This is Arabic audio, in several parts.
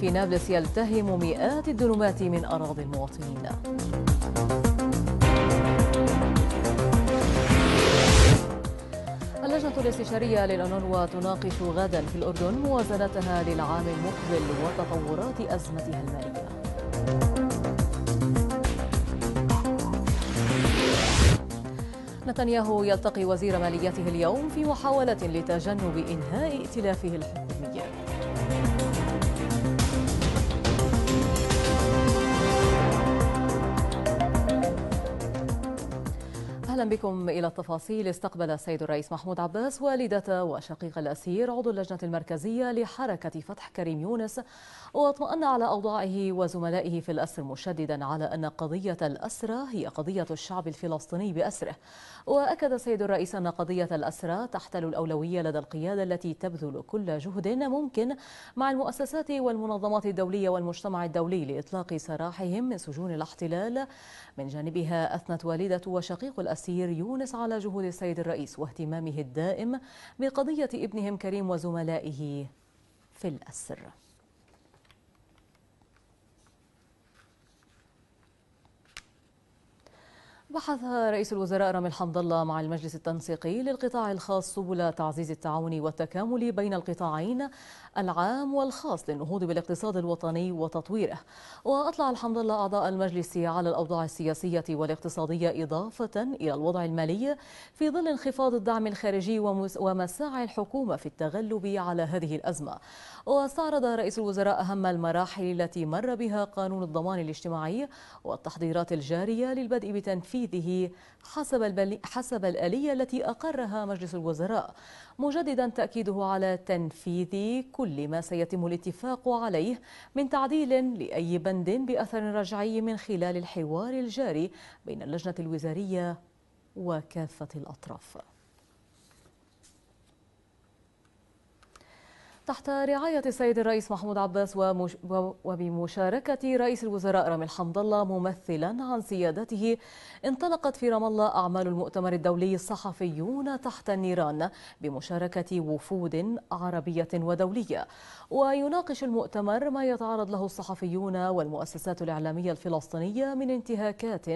في نابلس يلتهم مئات الدنومات من أراضي المواطنين اللجنة الاستشارية للأنروا تناقش غدا في الأردن موازنتها للعام المقبل وتطورات أزمتها المالية نتنياهو يلتقي وزير ماليته اليوم في محاولة لتجنب إنهاء ائتلافه الحكومي أهلا بكم إلى التفاصيل استقبل السيد الرئيس محمود عباس والدة وشقيق الأسير عضو اللجنة المركزية لحركة فتح كريم يونس واطمأن على أوضاعه وزملائه في الأسر مشددا على أن قضية الاسرى هي قضية الشعب الفلسطيني بأسره وأكد السيد الرئيس أن قضية الاسرى تحتل الأولوية لدى القيادة التي تبذل كل جهد ممكن مع المؤسسات والمنظمات الدولية والمجتمع الدولي لإطلاق سراحهم من سجون الاحتلال من جانبها أثنت والدة وشقيق الأسير العسير يونس على جهود السيد الرئيس واهتمامه الدائم بقضية ابنهم كريم وزملائه في الأسر بحث رئيس الوزراء رامي الحمد الله مع المجلس التنسيقي للقطاع الخاص سبل تعزيز التعاون والتكامل بين القطاعين العام والخاص للنهوض بالاقتصاد الوطني وتطويره وأطلع الحمد لله أعضاء المجلس على الأوضاع السياسية والاقتصادية إضافة إلى الوضع المالي في ظل انخفاض الدعم الخارجي ومساعي الحكومة في التغلب على هذه الأزمة واستعرض رئيس الوزراء أهم المراحل التي مر بها قانون الضمان الاجتماعي والتحضيرات الجارية للبدء بتنفيذ تنفيذه حسب, حسب الآلية التي أقرها مجلس الوزراء مجددا تأكيده على تنفيذ كل ما سيتم الاتفاق عليه من تعديل لأي بند بأثر رجعي من خلال الحوار الجاري بين اللجنة الوزارية وكافة الأطراف تحت رعاية السيد الرئيس محمود عباس وبمشاركة رئيس الوزراء رامي الحمد الله ممثلا عن سيادته انطلقت في رام الله أعمال المؤتمر الدولي الصحفيون تحت النيران بمشاركة وفود عربية ودولية ويناقش المؤتمر ما يتعرض له الصحفيون والمؤسسات الإعلامية الفلسطينية من انتهاكات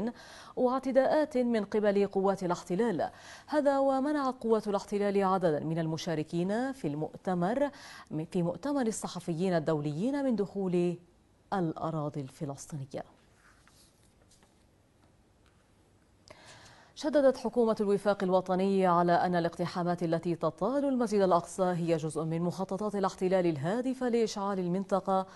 واعتداءات من قبل قوات الاحتلال هذا ومنع قوات الاحتلال عددا من المشاركين في المؤتمر في مؤتمر الصحفيين الدوليين من دخول الأراضي الفلسطينية شددت حكومة الوفاق الوطني على أن الاقتحامات التي تطال المسجد الأقصى هي جزء من مخططات الاحتلال الهادفة لإشعال المنطقة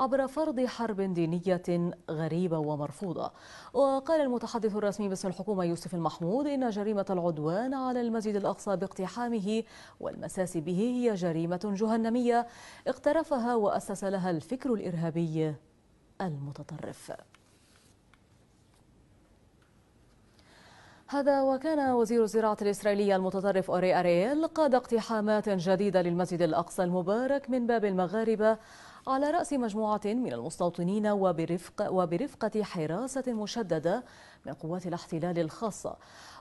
عبر فرض حرب دينية غريبة ومرفوضة وقال المتحدث الرسمي باسم الحكومة يوسف المحمود إن جريمة العدوان على المسجد الأقصى باقتحامه والمساس به هي جريمة جهنمية اقترفها وأسس لها الفكر الإرهابي المتطرف هذا وكان وزير الزراعة الإسرائيلي المتطرف أوري أريل قاد اقتحامات جديدة للمسجد الأقصى المبارك من باب المغاربة على رأس مجموعة من المستوطنين وبرفق وبرفقة حراسة مشددة من قوات الاحتلال الخاصة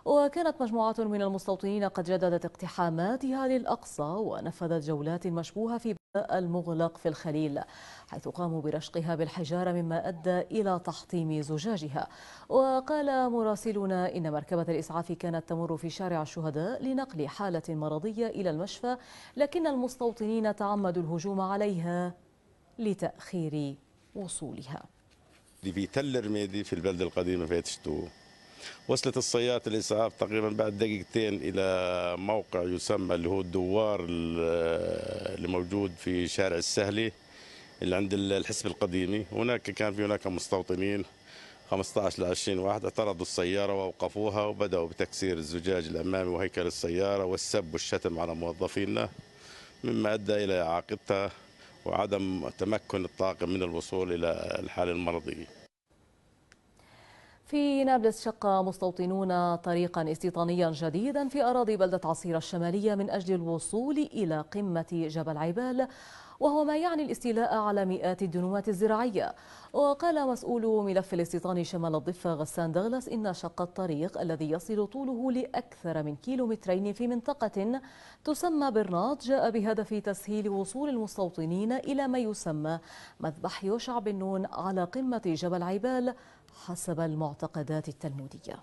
وكانت مجموعة من المستوطنين قد جددت اقتحاماتها للأقصى ونفذت جولات مشبوهة في المغلق في الخليل حيث قاموا برشقها بالحجارة مما أدى إلى تحطيم زجاجها وقال مراسلنا إن مركبة الإسعاف كانت تمر في شارع الشهداء لنقل حالة مرضية إلى المشفى لكن المستوطنين تعمدوا الهجوم عليها لتأخير وصولها دي في تل الرميدي في البلدة القديمة في تشتو وصلت السيارات الإسعاف تقريبا بعد دقيقتين إلى موقع يسمى اللي هو الدوار اللي موجود في شارع السهلي اللي عند الحسب القديمي هناك كان في هناك مستوطنين 15 ل 20 واحد اعترضوا السيارة وأوقفوها وبدأوا بتكسير الزجاج الأمامي وهيكل السيارة والسب والشتم على موظفينا مما أدى إلى إعاقتها وعدم تمكن الطاقم من الوصول إلى الحالة المرضية في نابلس شق مستوطنون طريقا استيطانيا جديدا في أراضي بلدة عصير الشمالية من أجل الوصول إلى قمة جبل عيبال وهو ما يعني الاستيلاء على مئات الدنوات الزراعية وقال مسؤول ملف الاستيطان شمال الضفة غسان دغلس إن شق الطريق الذي يصل طوله لأكثر من كيلومترين في منطقة تسمى برناط جاء بهدف تسهيل وصول المستوطنين إلى ما يسمى مذبح يوشع بن نون على قمة جبل عيبال حسب المعتقدات التلموديه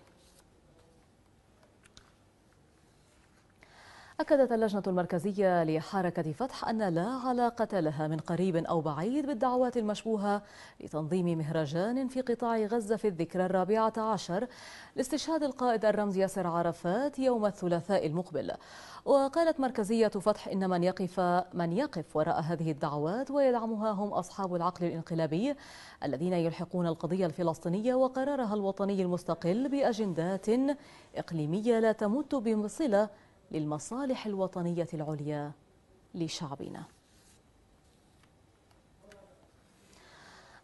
أكدت اللجنة المركزية لحركة فتح أن لا علاقة لها من قريب أو بعيد بالدعوات المشبوهة لتنظيم مهرجان في قطاع غزة في الذكرى الرابعة عشر لاستشهاد القائد الرمزي ياسر عرفات يوم الثلاثاء المقبل وقالت مركزية فتح إن من يقف من يقف وراء هذه الدعوات ويدعمها هم أصحاب العقل الانقلابي الذين يلحقون القضية الفلسطينية وقرارها الوطني المستقل بأجندات إقليمية لا تمت بصلة للمصالح الوطنية العليا لشعبنا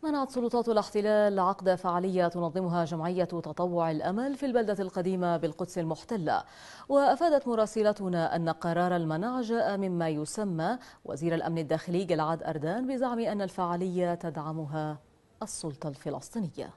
منعت سلطات الاحتلال عقد فعالية تنظمها جمعية تطوع الأمل في البلدة القديمة بالقدس المحتلة وأفادت مراسلتنا أن قرار المنع جاء مما يسمى وزير الأمن الداخلي جلعاد أردان بزعم أن الفعالية تدعمها السلطة الفلسطينية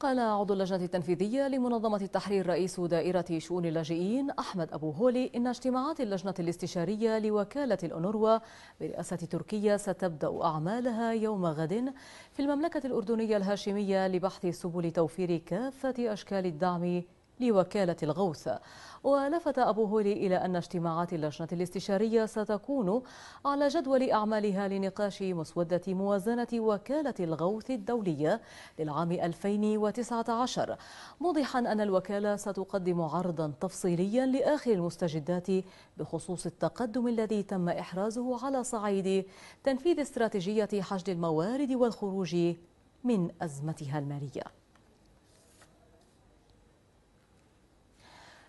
قال عضو اللجنة التنفيذية لمنظمة التحرير رئيس دائرة شؤون اللاجئين أحمد أبو هولي إن اجتماعات اللجنة الاستشارية لوكالة الأنوروا برئاسة تركيا ستبدأ أعمالها يوم غد في المملكة الأردنية الهاشمية لبحث سبل توفير كافة أشكال الدعم لوكالة الغوث ولفت أبو هولي إلى أن اجتماعات اللجنة الاستشارية ستكون على جدول أعمالها لنقاش مسودة موازنة وكالة الغوث الدولية للعام 2019 موضحا أن الوكالة ستقدم عرضا تفصيليا لآخر المستجدات بخصوص التقدم الذي تم إحرازه على صعيد تنفيذ استراتيجية حشد الموارد والخروج من أزمتها المالية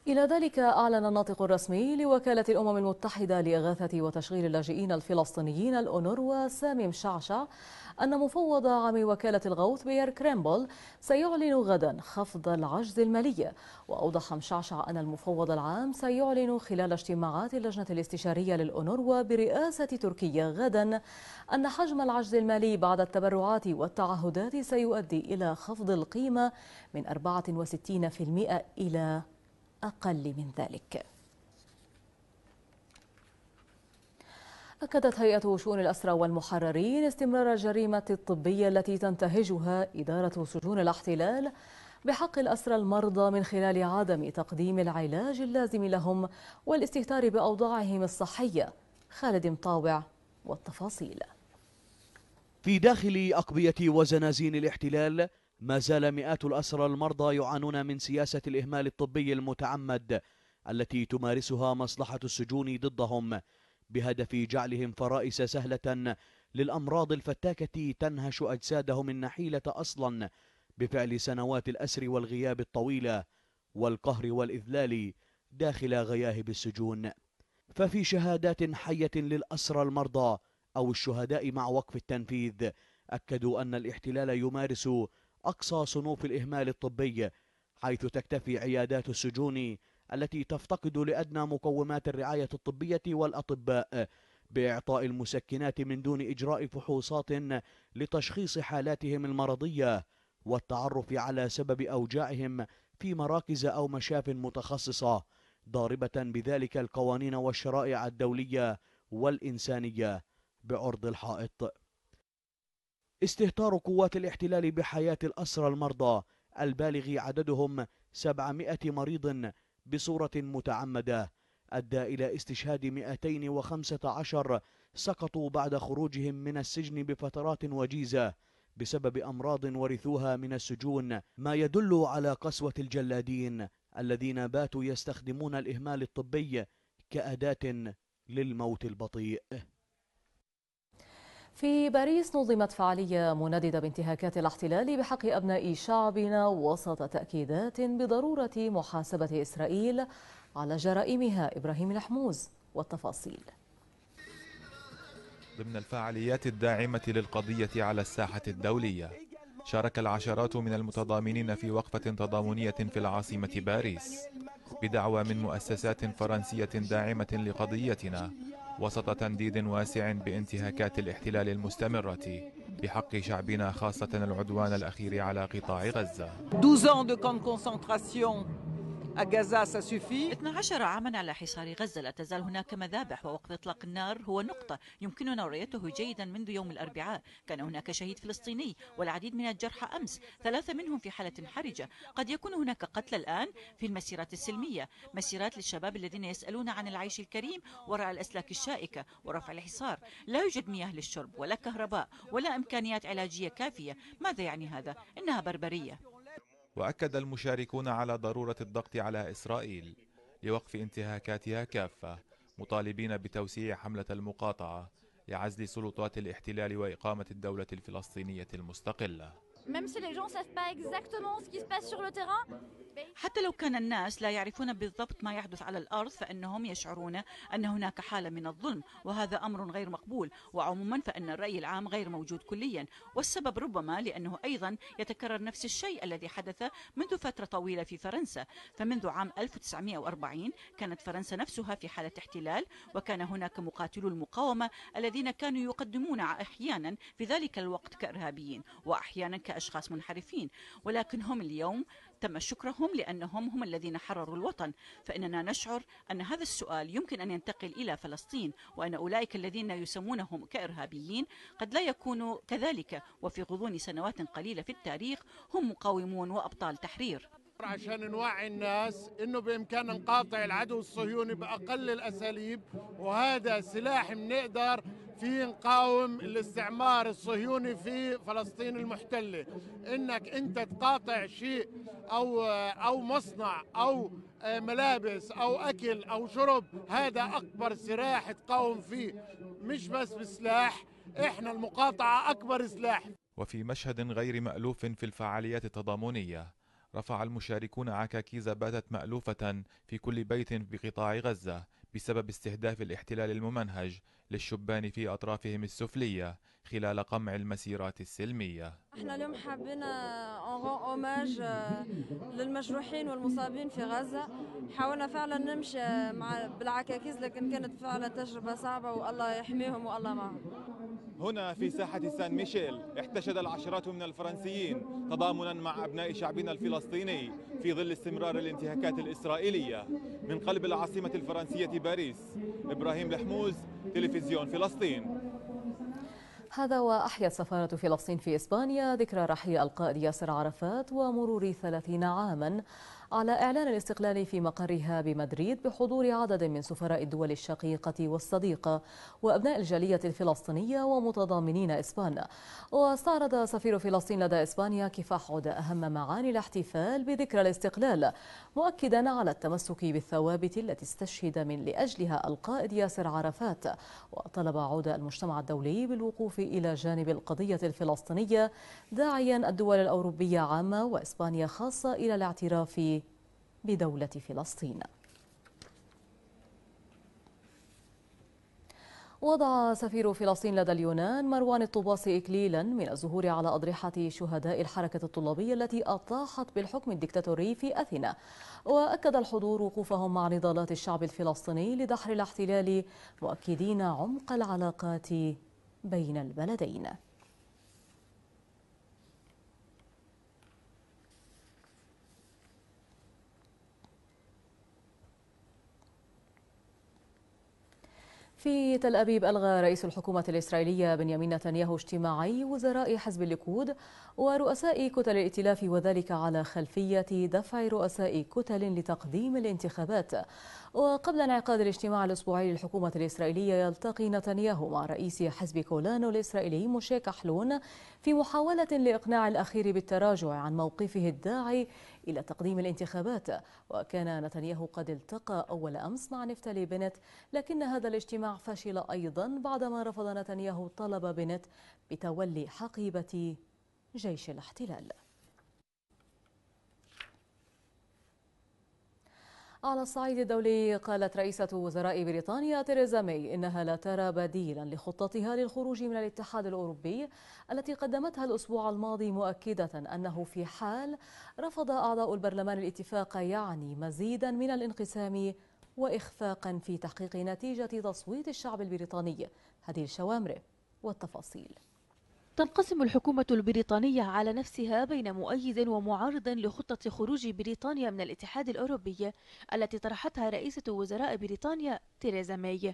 إلى ذلك أعلن الناطق الرسمي لوكالة الأمم المتحدة لإغاثة وتشغيل اللاجئين الفلسطينيين الأونروا سامي مشعشع أن مفوض عام وكالة الغوث بير كريمبل سيعلن غدا خفض العجز المالي وأوضح مشعشع أن المفوض العام سيعلن خلال اجتماعات اللجنة الاستشارية للأونروا برئاسة تركيا غدا أن حجم العجز المالي بعد التبرعات والتعهدات سيؤدي إلى خفض القيمة من 64% إلى أقل من ذلك أكدت هيئة شؤون الأسرى والمحررين استمرار الجريمة الطبية التي تنتهجها إدارة سجون الاحتلال بحق الأسرى المرضى من خلال عدم تقديم العلاج اللازم لهم والاستهتار بأوضاعهم الصحية خالد مطاوع والتفاصيل في داخل أقبية وزنازين الاحتلال ما زال مئات الأسرى المرضى يعانون من سياسة الإهمال الطبي المتعمد التي تمارسها مصلحة السجون ضدهم بهدف جعلهم فرائس سهلة للأمراض الفتاكة تنهش أجسادهم النحيلة أصلا بفعل سنوات الأسر والغياب الطويلة والقهر والإذلال داخل غياهب السجون ففي شهادات حية للأسرى المرضى أو الشهداء مع وقف التنفيذ أكدوا أن الاحتلال يمارس أقصى صنوف الإهمال الطبي حيث تكتفي عيادات السجون التي تفتقد لأدنى مقومات الرعاية الطبية والأطباء بإعطاء المسكنات من دون إجراء فحوصات لتشخيص حالاتهم المرضية والتعرف على سبب أوجاعهم في مراكز أو مشاف متخصصة ضاربة بذلك القوانين والشرائع الدولية والإنسانية بعرض الحائط استهتار قوات الاحتلال بحياة الأسرى المرضى البالغ عددهم 700 مريض بصورة متعمدة أدى إلى استشهاد 215 سقطوا بعد خروجهم من السجن بفترات وجيزة بسبب أمراض ورثوها من السجون ما يدل على قسوة الجلادين الذين باتوا يستخدمون الإهمال الطبي كأداة للموت البطيء في باريس نظمت فعالية منددة بانتهاكات الاحتلال بحق أبناء شعبنا وسط تأكيدات بضرورة محاسبة إسرائيل على جرائمها إبراهيم الحموز والتفاصيل ضمن الفعاليات الداعمة للقضية على الساحة الدولية شارك العشرات من المتضامنين في وقفة تضامنية في العاصمة باريس بدعوى من مؤسسات فرنسية داعمة لقضيتنا وسط تنديد واسع بانتهاكات الاحتلال المستمرة بحق شعبنا خاصة العدوان الأخير على قطاع غزة 12 عاما على حصار غزة لا تزال هناك مذابح ووقف إطلاق النار هو نقطة يمكننا رؤيته جيدا منذ يوم الأربعاء كان هناك شهيد فلسطيني والعديد من الجرحى أمس ثلاثة منهم في حالة حرجة قد يكون هناك قتل الآن في المسيرات السلمية مسيرات للشباب الذين يسألون عن العيش الكريم وراء الأسلاك الشائكة ورفع الحصار لا يوجد مياه للشرب ولا كهرباء ولا إمكانيات علاجية كافية ماذا يعني هذا؟ إنها بربرية واكد المشاركون على ضروره الضغط على اسرائيل لوقف انتهاكاتها كافه مطالبين بتوسيع حمله المقاطعه لعزل سلطات الاحتلال واقامه الدوله الفلسطينيه المستقله حتى لو كان الناس لا يعرفون بالضبط ما يحدث على الارض فانهم يشعرون ان هناك حاله من الظلم وهذا امر غير مقبول وعموما فان الراي العام غير موجود كليا والسبب ربما لانه ايضا يتكرر نفس الشيء الذي حدث منذ فتره طويله في فرنسا فمنذ عام 1940 كانت فرنسا نفسها في حاله احتلال وكان هناك مقاتلو المقاومه الذين كانوا يقدمون احيانا في ذلك الوقت كارهابيين واحيانا كأشخاص أشخاص منحرفين ولكن هم اليوم تم شكرهم لأنهم هم الذين حرروا الوطن فإننا نشعر أن هذا السؤال يمكن أن ينتقل إلى فلسطين وأن أولئك الذين يسمونهم كإرهابيين قد لا يكونوا كذلك وفي غضون سنوات قليلة في التاريخ هم مقاومون وأبطال تحرير عشان نوعي الناس انه بامكاننا نقاطع العدو الصهيوني باقل الاساليب وهذا سلاح بنقدر في نقاوم الاستعمار الصهيوني في فلسطين المحتله انك انت تقاطع شيء او او مصنع او آه، ملابس او اكل او شرب هذا اكبر سلاح تقاوم فيه مش بس بسلاح احنا المقاطعه اكبر سلاح وفي مشهد غير مالوف في الفعاليات التضامنيه رفع المشاركون عكاكيز باتت مألوفة في كل بيت بقطاع غزة بسبب استهداف الاحتلال الممنهج للشبان في أطرافهم السفلية خلال قمع المسيرات السلمية احنا اليوم حابين اون آه، اوماج آه، للمجروحين والمصابين في غزة حاولنا فعلا نمشي آه، مع بالعكاكيز لكن كانت فعلا تجربة صعبة والله يحميهم والله معهم هنا في ساحة سان ميشيل احتشد العشرات من الفرنسيين تضامنا مع أبناء شعبنا الفلسطيني في ظل استمرار الانتهاكات الإسرائيلية من قلب العاصمة الفرنسية باريس إبراهيم الحموز تلفزيون تلفزيون فلسطين هذا وأحيت سفارة فلسطين في إسبانيا ذكرى رحيل القائد ياسر عرفات ومرور ثلاثين عاماً على إعلان الاستقلال في مقرها بمدريد بحضور عدد من سفراء الدول الشقيقة والصديقة وأبناء الجالية الفلسطينية ومتضامنين إسبان واستعرض سفير فلسطين لدى إسبانيا كفاح عدى أهم معاني الاحتفال بذكرى الاستقلال مؤكدا على التمسك بالثوابت التي استشهد من لأجلها القائد ياسر عرفات وطلب عود المجتمع الدولي بالوقوف إلى جانب القضية الفلسطينية داعيا الدول الأوروبية عامة وإسبانيا خاصة إلى الاعتراف بدولة فلسطين وضع سفير فلسطين لدى اليونان مروان الطباصي إكليلا من الزهور على أضرحة شهداء الحركة الطلابية التي أطاحت بالحكم الدكتاتوري في أثينا وأكد الحضور وقوفهم مع نضالات الشعب الفلسطيني لدحر الاحتلال مؤكدين عمق العلاقات بين البلدين في تل أبيب ألغى رئيس الحكومة الإسرائيلية بنيامين نتنياهو اجتماعي وزراء حزب الليكود ورؤساء كتل الائتلاف وذلك على خلفية دفع رؤساء كتل لتقديم الانتخابات وقبل انعقاد الاجتماع الأسبوعي للحكومة الإسرائيلية يلتقي نتنياهو مع رئيس حزب كولانو الإسرائيلي موشيك كحلون في محاولة لإقناع الأخير بالتراجع عن موقفه الداعي إلى تقديم الانتخابات وكان نتنياهو قد التقى أول أمس مع نفتالي بنت لكن هذا الاجتماع فشل أيضا بعدما رفض نتنياهو طلب بنت بتولي حقيبة جيش الاحتلال على الصعيد الدولي قالت رئيسة وزراء بريطانيا تيريزا مي إنها لا ترى بديلا لخطتها للخروج من الاتحاد الأوروبي التي قدمتها الأسبوع الماضي مؤكدة أنه في حال رفض أعضاء البرلمان الاتفاق يعني مزيدا من الانقسام وإخفاقا في تحقيق نتيجة تصويت الشعب البريطاني هذه الشوامر والتفاصيل تنقسم الحكومة البريطانية على نفسها بين مؤيد ومعارض لخطة خروج بريطانيا من الاتحاد الأوروبي التي طرحتها رئيسة وزراء بريطانيا تيريزا ماي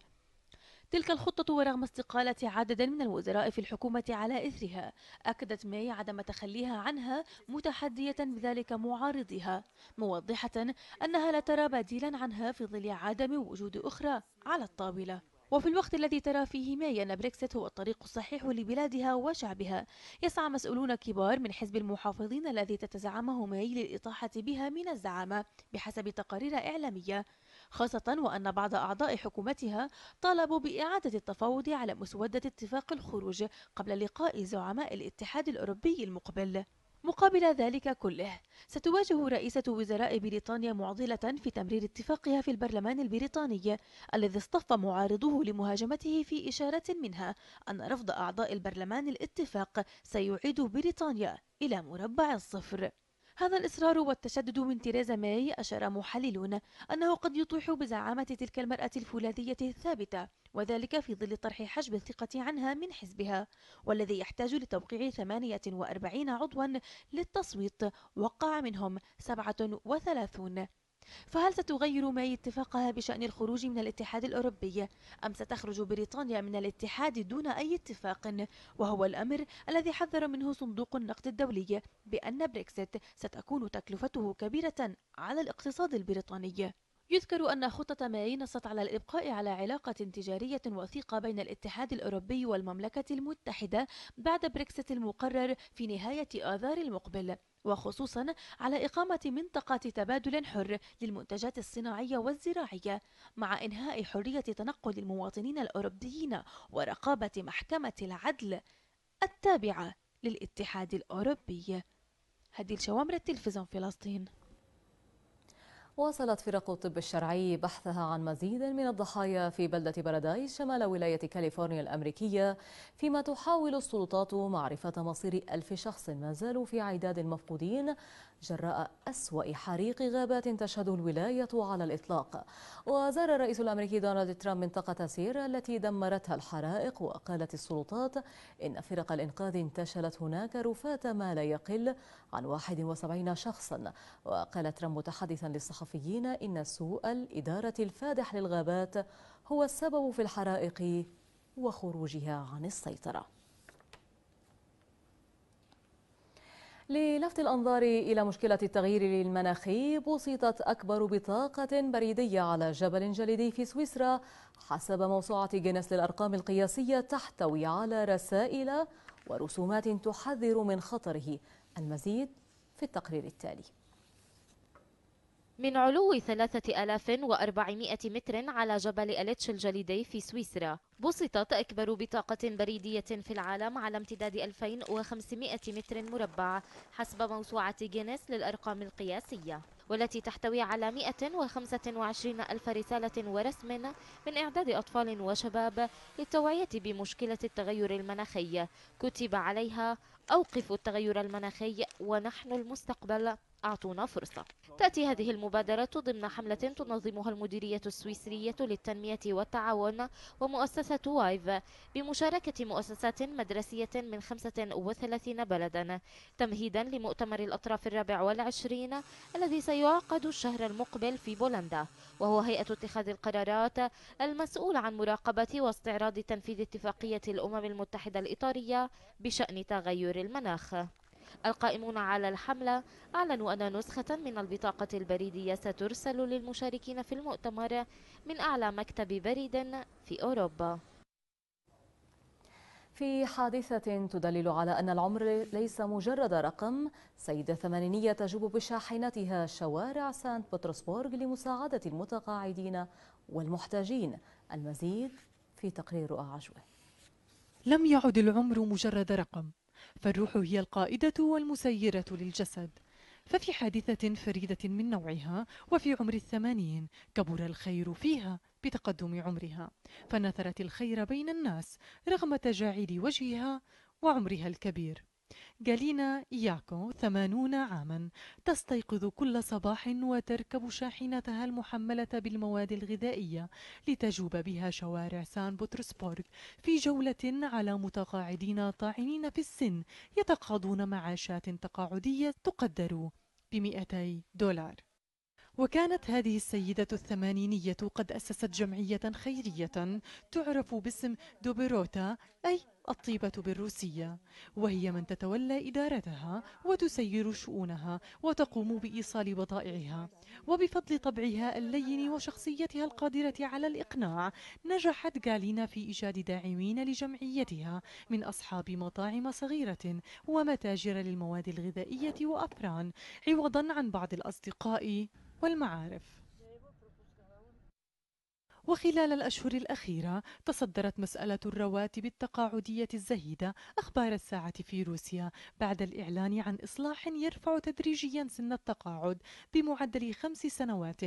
تلك الخطة ورغم استقالة عدد من الوزراء في الحكومة على إثرها أكدت ماي عدم تخليها عنها متحدية بذلك معارضها موضحة أنها لا ترى بديلا عنها في ظل عدم وجود أخرى على الطاولة وفي الوقت الذي ترى فيه ماي أن بريكسيت هو الطريق الصحيح لبلادها وشعبها يسعى مسؤولون كبار من حزب المحافظين الذي تتزعمه ماي للإطاحة بها من الزعامة بحسب تقارير إعلامية خاصة وأن بعض أعضاء حكومتها طالبوا بإعادة التفاوض على مسودة اتفاق الخروج قبل لقاء زعماء الاتحاد الأوروبي المقبل مقابل ذلك كله ستواجه رئيسة وزراء بريطانيا معضلة في تمرير اتفاقها في البرلمان البريطاني الذي اصطف معارضوه لمهاجمته في إشارة منها أن رفض أعضاء البرلمان الاتفاق سيعيد بريطانيا إلى مربع الصفر هذا الإصرار والتشدد من تيريزا ماي أشار محللون أنه قد يطيح بزعامة تلك المرأة الفولاذية الثابتة وذلك في ظل طرح حجب الثقة عنها من حزبها والذي يحتاج لتوقيع 48 عضوا للتصويت وقع منهم 37 فهل ستغير ماي اتفاقها بشأن الخروج من الاتحاد الأوروبي أم ستخرج بريطانيا من الاتحاد دون أي اتفاق وهو الأمر الذي حذر منه صندوق النقد الدولي بأن بريكسيت ستكون تكلفته كبيرة على الاقتصاد البريطاني يذكر أن خطة ماي نصت على الإبقاء على علاقة تجارية وثيقة بين الاتحاد الأوروبي والمملكة المتحدة بعد بريكسيت المقرر في نهاية آذار المقبل وخصوصا على إقامة منطقة تبادل حر للمنتجات الصناعية والزراعية مع إنهاء حرية تنقل المواطنين الأوروبيين ورقابة محكمة العدل التابعة للاتحاد الأوروبي هديل شوامرة التلفزيون فلسطين واصلت فرق الطب الشرعي بحثها عن مزيد من الضحايا في بلدة بارادايس شمال ولاية كاليفورنيا الأمريكية فيما تحاول السلطات معرفة مصير ألف شخص ما زالوا في عداد المفقودين جراء أسوأ حريق غابات تشهده الولاية على الإطلاق وزار الرئيس الأمريكي دونالد ترامب منطقة سيرا التي دمرتها الحرائق وقالت السلطات إن فرق الإنقاذ انتشلت هناك رفات ما لا يقل عن 71 شخصا وقال ترامب متحدثا للصحفيين إن سوء الإدارة الفادح للغابات هو السبب في الحرائق وخروجها عن السيطره للفت الأنظار إلى مشكلة التغيير المناخي بسيطت أكبر بطاقة بريدية على جبل جليدي في سويسرا حسب موسوعة جينيس للأرقام القياسية تحتوي على رسائل ورسومات تحذر من خطره المزيد في التقرير التالي من علو 3400 متر على جبل أليتش الجليدي في سويسرا بسطت أكبر بطاقة بريدية في العالم على امتداد 2500 متر مربع حسب موسوعة جينيس للأرقام القياسية والتي تحتوي على 125 ألف رسالة ورسم من إعداد أطفال وشباب للتوعية بمشكلة التغير المناخي كتب عليها أوقفوا التغير المناخي ونحن المستقبل أعطونا فرصة تأتي هذه المبادرة ضمن حملة تنظمها المديرية السويسرية للتنمية والتعاون ومؤسسة وايف بمشاركة مؤسسات مدرسية من 35 بلدا تمهيدا لمؤتمر الأطراف الرابع والعشرين الذي سيعقد الشهر المقبل في بولندا وهو هيئة اتخاذ القرارات المسؤول عن مراقبة واستعراض تنفيذ اتفاقية الأمم المتحدة الإطارية بشأن تغير المناخ القائمون على الحملة أعلنوا أن نسخة من البطاقة البريدية سترسل للمشاركين في المؤتمر من أعلى مكتب بريد في أوروبا في حادثة تدلل على أن العمر ليس مجرد رقم سيدة ثمانينية تجوب بشاحنتها شوارع سانت بطرسبورغ لمساعدة المتقاعدين والمحتاجين المزيد في تقرير أعجوه لم يعد العمر مجرد رقم فالروح هي القائدة والمسيرة للجسد ففي حادثة فريدة من نوعها وفي عمر الثمانين كبر الخير فيها بتقدم عمرها فنثرت الخير بين الناس رغم تجاعيد وجهها وعمرها الكبير جالينا ياكو ثمانون عاماً تستيقظ كل صباح وتركب شاحنتها المحملة بالمواد الغذائية لتجوب بها شوارع سان بطرسبورغ في جولة على متقاعدين طاعنين في السن يتقاضون معاشات تقاعدية تقدر بمئتي دولار وكانت هذه السيدة الثمانينية قد أسست جمعية خيرية تعرف باسم دوبيروتا أي الطيبة بالروسية وهي من تتولى إدارتها وتسير شؤونها وتقوم بإيصال بضائعها وبفضل طبعها اللين وشخصيتها القادرة على الإقناع نجحت غالينا في إيجاد داعمين لجمعيتها من أصحاب مطاعم صغيرة ومتاجر للمواد الغذائية وأفران عوضا عن بعض الأصدقاء والمعارف وخلال الأشهر الأخيرة تصدرت مسألة الرواتب التقاعدية الزهيدة أخبار الساعة في روسيا بعد الإعلان عن إصلاح يرفع تدريجيا سن التقاعد بمعدل خمس سنوات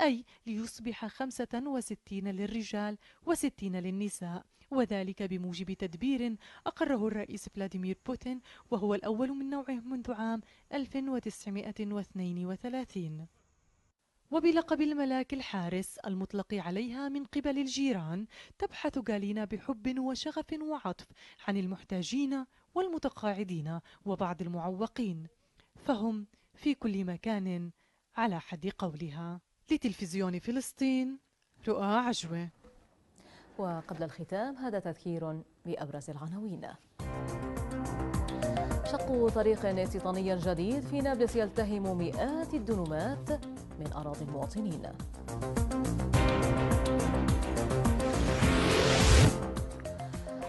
أي ليصبح 65 للرجال و60 للنساء وذلك بموجب تدبير أقره الرئيس فلاديمير بوتين وهو الأول من نوعه منذ عام 1932 وبلقب الملاك الحارس المطلق عليها من قبل الجيران تبحث غالينا بحب وشغف وعطف عن المحتاجين والمتقاعدين وبعض المعوقين فهم في كل مكان على حد قولها لتلفزيون فلسطين رؤى عجوه وقبل الختام هذا تذكير بأبرز العناوين شق طريق استيطاني جديد في نابلس يلتهم مئات الدنومات من أراضي المواطنين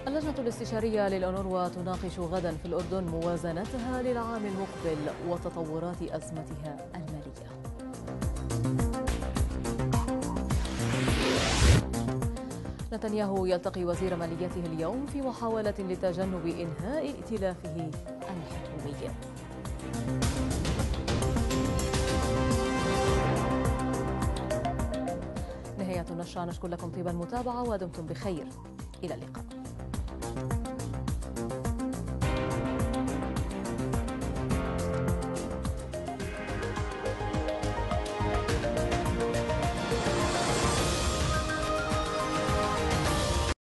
اللجنة الاستشارية للأنوروا تناقش غدا في الأردن موازنتها للعام المقبل وتطورات أزمتها المالية نتنياهو يلتقي وزير ماليته اليوم في محاولة لتجنب إنهاء ائتلافه الحكومي نهاية النشرة نشكر لكم طيب المتابعة ودمتم بخير إلى اللقاء